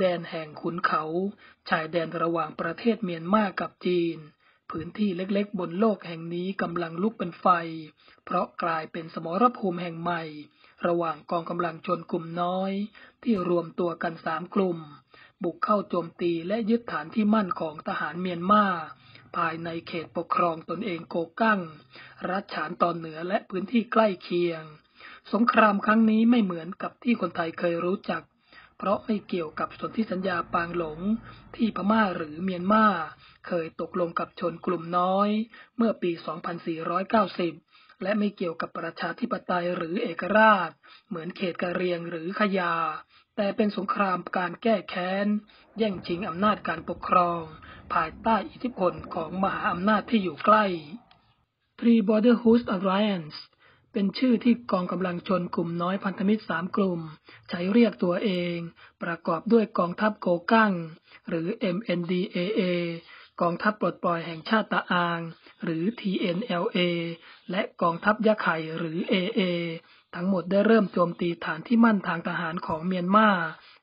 แดนแห่งขุนเขาชายแดนระหว่างประเทศเมียนมากับจีน พื้นที่เล็กๆ บนโลกแห่งนี้กำลังลุกเป็นไฟ เพราะกลายเป็นสมรภูมิแห่งใหม่ ระหว่างกองกำลังชนกลุ่มน้อย ที่รวมตัวกันสามกลุ่ม บุกเข้าโจมตีและยึดฐานที่มั่นของทหารเมียนมาภายในเขตปกครองตนเองโกกั้ง รัฐฉานตอนเหนือและพื้นที่ใกล้เคียง สงครามครั้งนี้ไม่เหมือนกับที่คนไทยเคยรู้จักเพราะไม่เกี่ยวกับสนธิสัญญาปางหลง ที่พม่าหรือเมียนมาเคยตกลงกับชนกลุ่มน้อย เมื่อปี 2490 และไม่เกี่ยวกับประชาธิปไตยหรือเอกราช เหมือนเขตกะเรียงหรือขยา แต่เป็นสงครามการแก้แค้น แย่งชิงอำนาจการปกครอง ภายใต้อิทธิพลของมหาอำนาจที่อยู่ใกล้ Three Border Host Alliance เป็นชื่อที่กองกำลังชนกลุ่มน้อยพันธมิตรสามกลุ่ม ใช้เรียกตัวเอง ประกอบด้วยกองทัพโกกั้งหรือ MNDAA กองทัพปลดปล่อยแห่งชาติตะอาง หรือ TNLA และกองทัพยะไข่หรือ AA ทั้งหมดได้เริ่มโจมตีฐานที่มั่นทางทหารของเมียนมา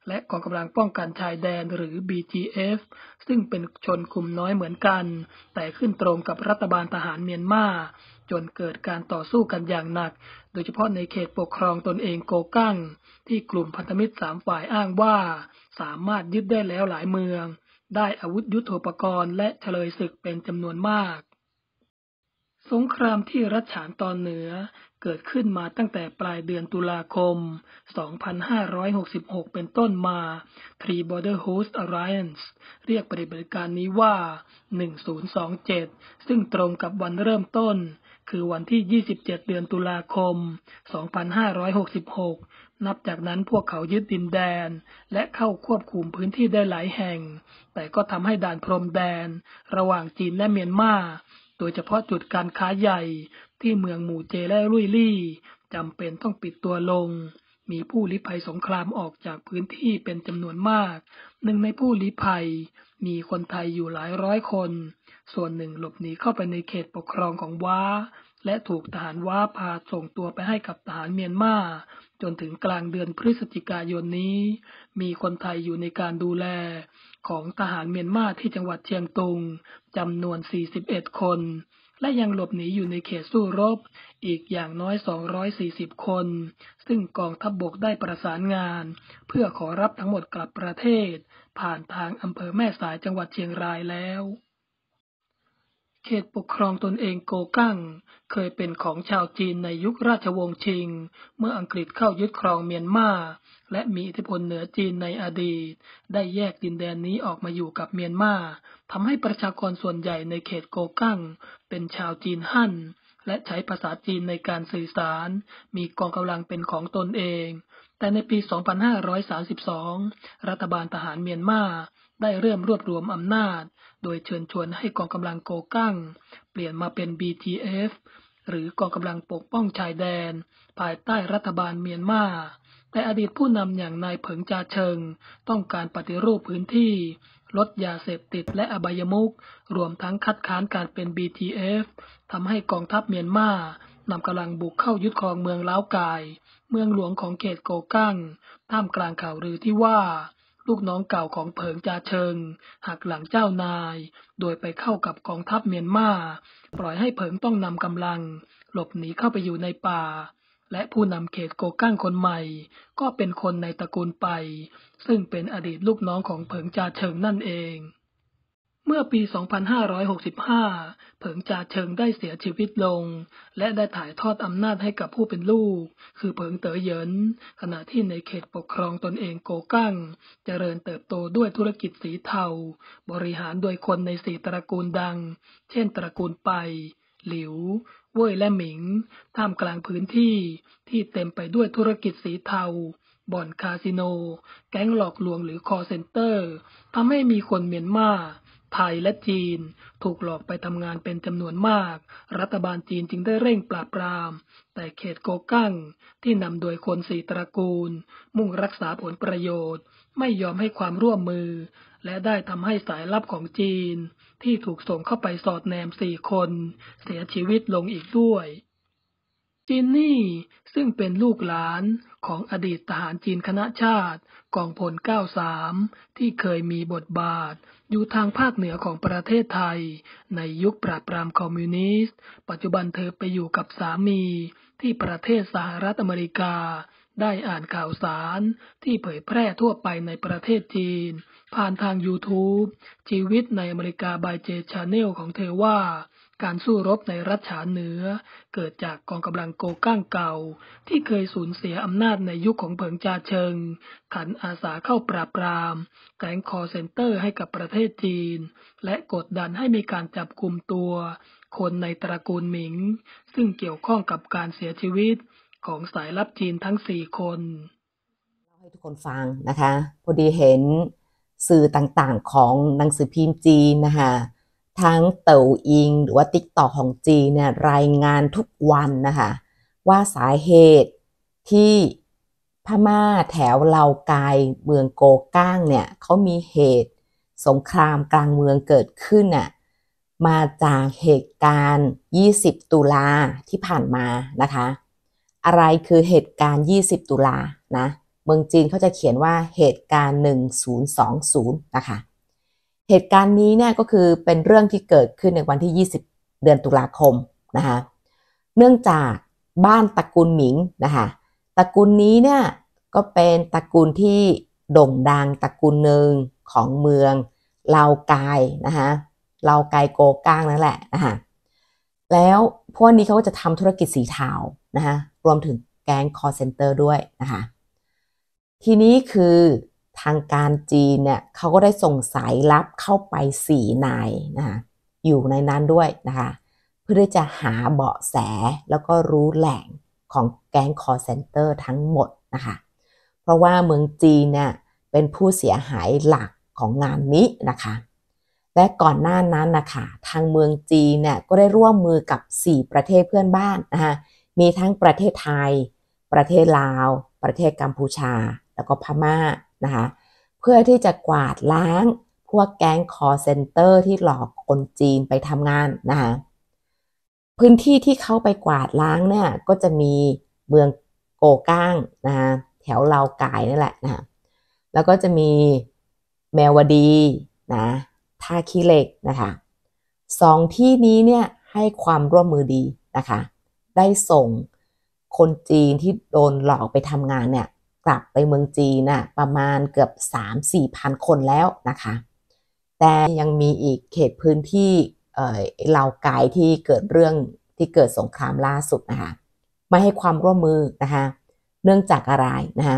และกองกำลังป้องกันชายแดนหรือ BGF ซึ่งเป็นชนกลุ่มน้อยเหมือนกัน แต่ขึ้นตรงกับรัฐบาลทหารเมียนมาจนเกิดการต่อสู้กันอย่างหนัก โดยเฉพาะในเขตปกครองตนเองโกกั้งที่กลุ่มพันธมิตรสามฝ่ายอ้างว่าสามารถยึดได้แล้วหลายเมือง ได้อาวุธยุโทโธปกรณ์และเฉลยศึกเป็นจำนวนมาก สงครามที่รัชฉานตอนเหนือเกิดขึ้นมาตั้งแต่ปลายเดือนตุลาคม 2566 เป็นต้นมา Three Border Host Alliance เรียกปฏิบัติการนี้ว่า 1027 ซึ่งตรงกับวันเริ่มต้นคือวันที่ 27 เดือนตุลาคม 2566 นับจากนั้นพวกเขายึดดินแดนและเข้าควบคุมพื้นที่ได้หลายแห่ง แต่ก็ทำให้ด่านพรมแดนระหว่างจีนและเมียนมา โดยเฉพาะจุดการค้าใหญ่ที่เมืองหมู่เจและลุยลี่จำเป็นต้องปิดตัวลงมีผู้ลี้ภัยสงครามออกจากพื้นที่เป็นจำนวนมากหนึ่งในผู้ลี้ภัยมีคนไทยอยู่หลายร้อยคน ส่วนหนึ่งหลบหนีเข้าไปในเขตปกครองของว้า และถูกทหารว้าพาส่งตัวไปให้กับทหารเมียนมาจนถึงกลางเดือนพฤศจิกายนนี้ มีคนไทยอยู่ในการดูแลของทหารเมียนมาที่จังหวัดเชียงตุงจำนวน41คนและยังหลบหนีอยู่ในเขตสู้รบอีกอย่างน้อย 240 คน ซึ่งกองทัพบบกได้ประสานงาน เพื่อขอรับทั้งหมดกลับประเทศ ผ่านทางอำเภอแม่สายจังหวัดเชียงรายแล้วเขตปกครองตนเองโกกั้ง เคยเป็นของชาวจีนในยุคราชวงศ์ชิงเมื่ออังกฤษเข้ายึดครองเมียนมาและมีอิทธิพลเหนือจีนในอดีตได้แยกดินแดนนี้ออกมาอยู่กับเมียนมาทำให้ประชากรส่วนใหญ่ในเขตโกกั้งเป็นชาวจีนฮั่นและใช้ภาษาจีนในการสื่อสารมีกองกำลังเป็นของตนเองแต่ในปี2532รัฐบาลทหารเมียนมาได้เริ่มรวบรวมอำนาจโดยเชิญชวนให้กองกำลังโกกั้งเปลี่ยนมาเป็น BTF หรือกองกำลังปกป้องชายแดน ภายใต้รัฐบาลเมียนมา แต่อดีตผู้นำอย่างนายเผิงจาเชิง ต้องการปฏิรูปพื้นที่ ลดยาเสพติดและอบายมุกรวมทั้งคัดค้านการเป็น BTF ทำให้กองทัพเมียนมานำกำลังบุกเข้ายึดครองเมืองล้าวกาย เมืองหลวงของเขตโกกั้งท่ามกลางข่าวลือที่ว่าลูกน้องเก่าของเผิงจาเชิง หักหลังเจ้านาย โดยไปเข้ากับกองทัพเมียนมา ปล่อยให้เผิงต้องนำกำลัง หลบหนีเข้าไปอยู่ในป่า และผู้นำเขตโกกั้งคนใหม่ ก็เป็นคนในตระกูลไป ซึ่งเป็นอดีตลูกน้องของเผิงจาเชิงนั่นเองเมื่อปี 2565 เผิงจ่าเชิงได้เสียชีวิตลง และได้ถ่ายทอดอำนาจให้กับผู้เป็นลูก คือเผิงเต๋อเหยิน ขณะที่ในเขตปกครองตนเองโกกั้ง เจริญเติบโตด้วยธุรกิจสีเทา บริหารโดยคนในสีตระกูลดัง เช่นตระกูลไป หลิว เว่ยและหมิง ท่ามกลางพื้นที่ที่เต็มไปด้วยธุรกิจสีเทาบ่อนคาสิโน แก๊งหลอกลวงหรือคอเซ็นเตอร์ทำให้มีคนเมียนมาไทยและจีนถูกหลอกไปทำงานเป็นจำนวนมาก รัฐบาลจีนจึงได้เร่งปราบปราม แต่เขตโกกั้งที่นำโดยคนสีตระกูล มุ่งรักษาผลประโยชน์ไม่ยอมให้ความร่วมมือ และได้ทำให้สายลับของจีน ที่ถูกส่งเข้าไปสอดแนมสี่คน เสียชีวิตลงอีกด้วยจีนนี่ซึ่งเป็นลูกหลานของอดีตทหารจีนคณะชาติ กองพล 93 ที่เคยมีบทบาท อยู่ทางภาคเหนือของประเทศไทย ในยุคปราบปรามคอมมิวนิสต์ ปัจจุบันเธอไปอยู่กับสามีที่ประเทศสหรัฐอเมริกา ได้อ่านข่าวสารที่เผยแพร่ทั่วไปในประเทศจีน ผ่านทาง YouTube ชีวิตในอเมริกาบายเจชาแนลของเธอว่าการสู้รบในรัชฉานเหนือ เกิดจากกองกำลังโกก้างเก่าที่เคยสูญเสียอำนาจในยุคขของเผิงจาเชิง ขันอาสาเข้าปราบปราม แก๊งคอเซนเตอร์ให้กับประเทศจีน และกดดันให้มีการจับกลุ่มตัว คนในตระกูลหมิง ซึ่งเกี่ยวข้องกับการเสียชีวิตของสายลับจีนทั้งสี่คนเล่าให้ทุกคนฟังนะคะพอดีเห็นสื่อต่างๆของหนังสือพิมพ์จีนนะคะทั้งเต่าอิงหรือว่าติ๊กต่อของจีนเนี่ยรายงานทุกวันนะคะ ว่าสาเหตุที่พม่าแถวเลากายเมืองโกก้างเนี่ยเขามีเหตุสงครามกลางเมืองเกิดขึ้นน่ะมาจากเหตุการณ์ 20 ตุลาที่ผ่านมานะคะ อะไรคือเหตุการณ์20ตุลานะเมืองจีนเขาจะเขียนว่าเหตุการณ์ 1020นะคะเหตุการณ์นี้เนี่ยก็คือเป็นเรื่องที่เกิดขึ้นในวันที่ 20 เดือนตุลาคมนะคะเนื่องจากบ้านตระกูลหมิงนะคะตระกูลนี้เนี่ยก็เป็นตระกูลที่โด่งดังตระกูลหนึ่งของเมืองลาวกายนะคะลาวกายโกก้างนั่นแหละนะคะแล้วพวกนี้เขาก็จะทำธุรกิจสีเทานะคะรวมถึงแก๊งคอร์เซนเตอร์ด้วยนะคะทีนี้คือทางการจีนเนี่ยเขาก็ได้ส่งสายลับเข้าไปสี่นายนะคะอยู่ในนั้นด้วยนะคะเพื่อที่จะหาเบาะแสแล้วก็รู้แหล่งของแก๊งคอร์เซนเตอร์ทั้งหมดนะคะ เพราะว่าเมืองจีนเนี่ยเป็นผู้เสียหายหลักของงานนี้นะคะ และก่อนหน้านั้นนะคะ ทางเมืองจีนเนี่ยก็ได้ร่วมมือกับ 4 ประเทศเพื่อนบ้านนะคะมีทั้งประเทศไทย ประเทศลาว ประเทศกัมพูชาแล้วก็พมา่านะคะเพื่อที่จะกวาดล้าง พวกแก๊งคอเซนเตอร์ที่หลอกคนจีนไปทำงานนะคะพื้นที่ที่เขาไปกวาดล้างเนี่ยก็จะมีเมืองโกก้างนะคะแถวเลากายนั่นแหละนะแล้วก็จะมีแมวดีนะท่าขี้เหล็กนะคะสองที่นี้เนี่ยให้ความร่วมมือดีนะคะได้ส่งคนจีนที่โดนหลอกไปทำงานเนี่ยกลับไปเมืองจีนน่ะประมาณเกือบ 3-4พันคนแล้วนะคะแต่ยังมีอีกเขตพื้นที่เอ่อลาวกายที่เกิดเรื่องที่เกิดสงครามล่าสุดนะคะไม่ให้ความร่วมมือนะคะเนื่องจากอะไรนะคะ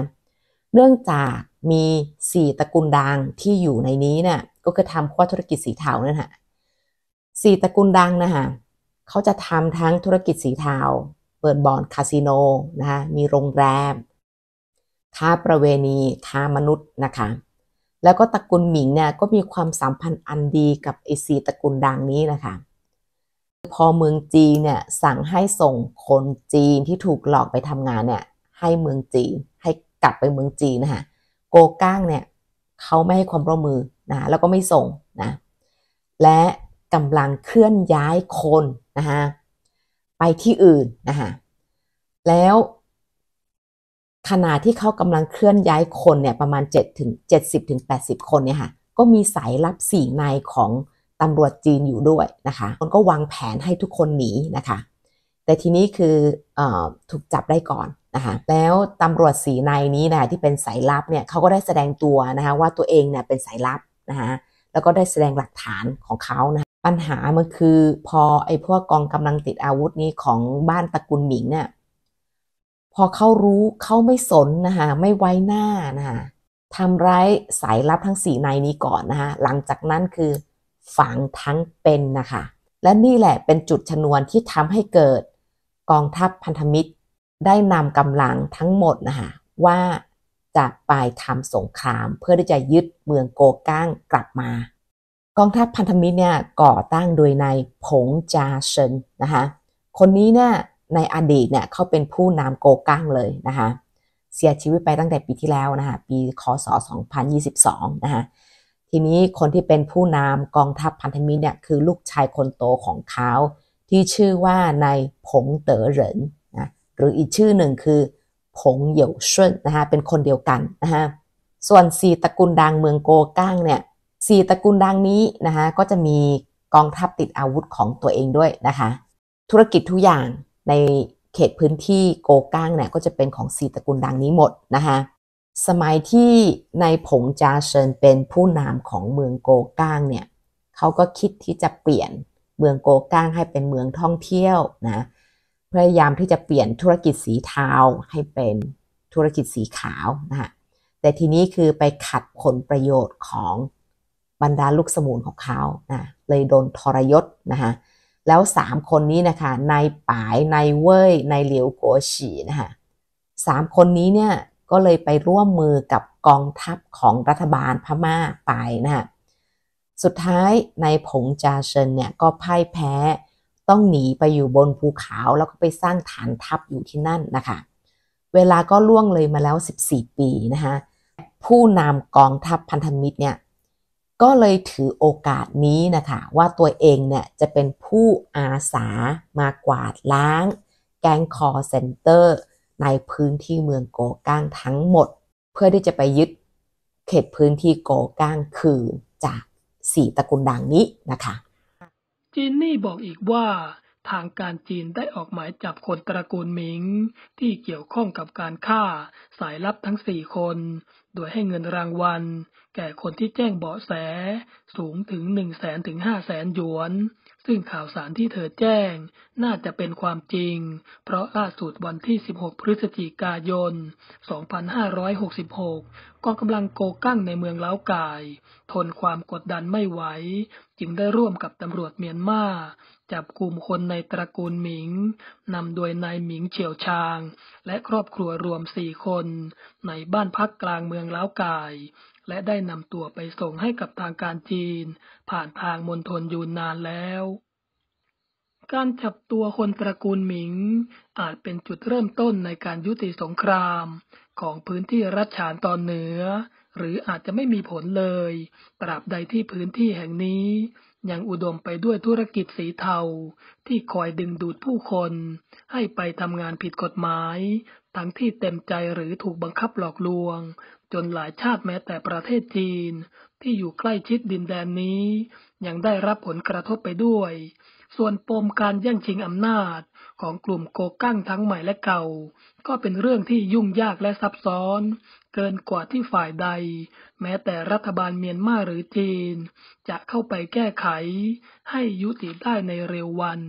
เนื่องจากมีสี่ตระกูลดังที่อยู่ในนี้เนี่ยก็คือทำข้อธุรกิจสีเทานั่นฮะสี่ตระกูลดังนะคะเขาจะทำทั้งธุรกิจสีเทาเปิดบ่อนคาสิโนนะคะมีโรงแรมค้าประเวณีค้ามนุษย์นะคะแล้วก็ตระกูลหมิงเนี่ยก็มีความสัมพันธ์อันดีกับไอซีตระกูลดังนี้นะคะพอเมืองจีนเนี่ยสั่งให้ส่งคนจีนที่ถูกหลอกไปทำงานเนี่ยให้เมืองจีนให้กลับไปเมืองจีนนะคะโกก้างเนี่ยเขาไม่ให้ความร่วมมือนะแล้วก็ไม่ส่งนะและกำลังเคลื่อนย้ายคนนะคะไปที่อื่นนะคะแล้วขณะที่เขากำลังเคลื่อนย้ายคนเนี่ยประมาณ7ถึง70ถึง80 คนเนี่ยค่ะก็มีสายลับสี่นายของตำรวจจีนอยู่ด้วยนะคะคนก็วางแผนให้ทุกคนหนีนะคะแต่ทีนี้คืออถูกจับได้ก่อนนะคะแล้วตำรวจสีนายนี้นะะที่เป็นสายลับเนี่ยเขาก็ได้แสดงตัวนะคะว่าตัวเองเนี่ยเป็นสายลับนะคะแล้วก็ได้แสดงหลักฐานของเขานะปัญหามันคือพอไอ้พวกกองกำลังติดอาวุธนี้ของบ้านตระกูลหมิงเนี่ยพอเขารู้เขาไม่สนนะคะไม่ไว้หน้านะคะทำร้ายสายลับทั้งสี่นายนี้ก่อนนะคะ หลังจากนั้นคือฝังทั้งเป็นนะคะ และนี่แหละเป็นจุดชนวนที่ทำให้เกิด กองทัพพันธมิตรได้นำกำลังทั้งหมดนะคะว่าจะไปทำสงครามเพื่อที่จะยึดเมืองโกก้างกลับมา กองทัพพันธมิตรเนี่ยก่อตั้งโดยนายผงจาเชินนะคะคนนี้เนี่ยในอดีตเนี่ยเขาเป็นผู้นำโกกั้งเลยนะคะเสียชีวิตไปตั้งแต่ปีที่แล้วนะคะปีคศ 2022นะคะทีนี้คนที่เป็นผู้นำกองทัพพันธมิตรเนี่ยคือลูกชายคนโตของเขาที่ชื่อว่านายผงเต๋อเหรินนะหรืออีกชื่อหนึ่งคือ ผงเหยวเชิญนะคะเป็นคนเดียวกันนะคะส่วนสีตระกูลดังเมืองโกก้งเนี่ยสีตระกูลดังนี้นะคะก็จะมีกองทัพติดอาวุธของตัวเองด้วยนะคะธุรกิจทุกอย่างในเขตพื้นที่โกก้างเนี่ยก็จะเป็นของสีตระกูลดังนี้หมดนะคะ สมัยที่ในผงจาเชิญเป็นผู้นำของเมืองโกก้างเนี่ยเขาก็คิดที่จะเปลี่ยนเมืองโกก้างให้เป็นเมืองท่องเที่ยวนะ พยายามที่จะเปลี่ยนธุรกิจสีเทาให้เป็นธุรกิจสีขาวนะฮะ แต่ทีนี้คือไปขัดผลประโยชน์ของบรรดาลูกสมุนของเขานะเลยโดนทรยศนะฮะแล้วสามคนนี้นะคะนายปายนายเว่ยนายเหลียวกฉีนะคะสามคนนี้เนี่ยก็เลยไปร่วมมือกับกองทัพของรัฐบาลพม่าไป นะคะสุดท้ายนายผงจาเชินเนี่ยก็พ่าย แพ้ต้องหนีไปอยู่บนภูเขาแล้วก็ไปสร้างฐานทัพอยู่ที่นั่นนะคะเวลาก็ล่วงเลยมาแล้ว 14 ปีนะคะผู้นำกองทัพพันธมิตรเนี่ยก็เลยถือโอกาสนี้นะคะ ว่าตัวเองเนี่ยจะเป็นผู้อาสามากวาดล้าง แกงคอเซ็นเตอร์ ในพื้นที่เมืองโกก้างทั้งหมด เพื่อที่จะไปยึดเขตพื้นที่โกก้างคืนจากสี่ตระกูลดังนี้นะคะ จีนนี่บอกอีกว่าทางการจีนได้ออกหมายจับคนตระกูลหมิงที่เกี่ยวข้องกับการฆ่าสายลับทั้งสี่คนโดยให้เงินรางวัลแก่คนที่แจ้งเบาะแส สูงถึงหนึ่งแสนถึงห้าแสนหยวน ซึ่งข่าวสารที่เธอแจ้งน่าจะเป็นความจริง เพราะล่าสุดวันที่ 16 พฤศจิกายน 2566กองกำลังโกกั้งในเมืองเล้ากาย ทนความกดดันไม่ไหว จึงได้ร่วมกับตำรวจเมียนมา จับกลุ่มคนในตระกูลหมิงนำโดยนายหมิงเฉียวชาง และครอบครัวรวมสี่คน ในบ้านพักกลางเมืององล้าวกายและได้นำตัวไปส่งให้กับทางการจีน ผ่านทางมณฑลยูนนานแล้ว การจับตัวคนตระกูลหมิง อาจเป็นจุดเริ่มต้นในการยุติสงคราม ของพื้นที่รัชฉานตอนเหนือ หรืออาจจะไม่มีผลเลย ตราบใดที่พื้นที่แห่งนี้ ยังอุดมไปด้วยธุรกิจสีเทาที่คอยดึงดูดผู้คน ให้ไปทำงานผิดกฎหมาย ทั้งที่เต็มใจหรือถูกบังคับหลอกลวงจนหลายชาติแม้แต่ประเทศจีน ที่อยู่ใกล้ชิดดินแดนนี้ ยังได้รับผลกระทบไปด้วย ส่วนปมการแย่งชิงอำนาจของกลุ่มโกกั้งทั้งใหม่และเก่า ก็เป็นเรื่องที่ยุ่งยากและซับซ้อน เกินกว่าที่ฝ่ายใด แม้แต่รัฐบาลเมียนมาหรือจีน จะเข้าไปแก้ไขให้ยุติได้ในเร็ววัน